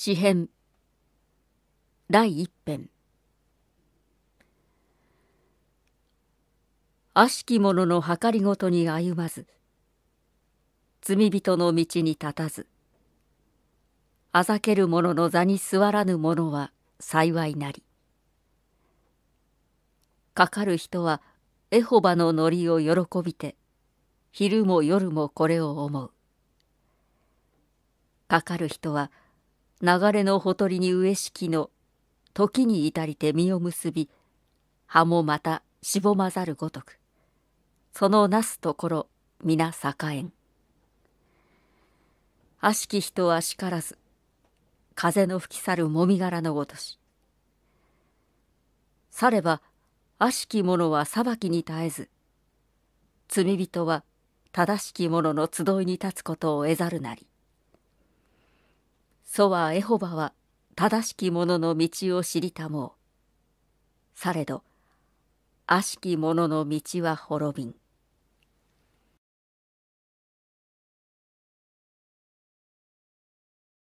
詩編第一編悪しき者の計りごとに歩まず罪人の道に立たずあざける者の座に座らぬ者は幸いなりかかる人はエホバの乗りを喜びて昼も夜もこれを思うかかる人は「流れのほとりに植えきの時に至りて実を結び葉もまたしぼまざるごとくそのなすところ皆栄えん悪しき人は叱らず風の吹き去るもみ殻のごとしされば悪しき者は裁きに絶えず罪人は正しき者の集いに立つことを得ざるなり祖はエホバは正しき者の道を知りたもう。されど、悪しき者の道は滅びん。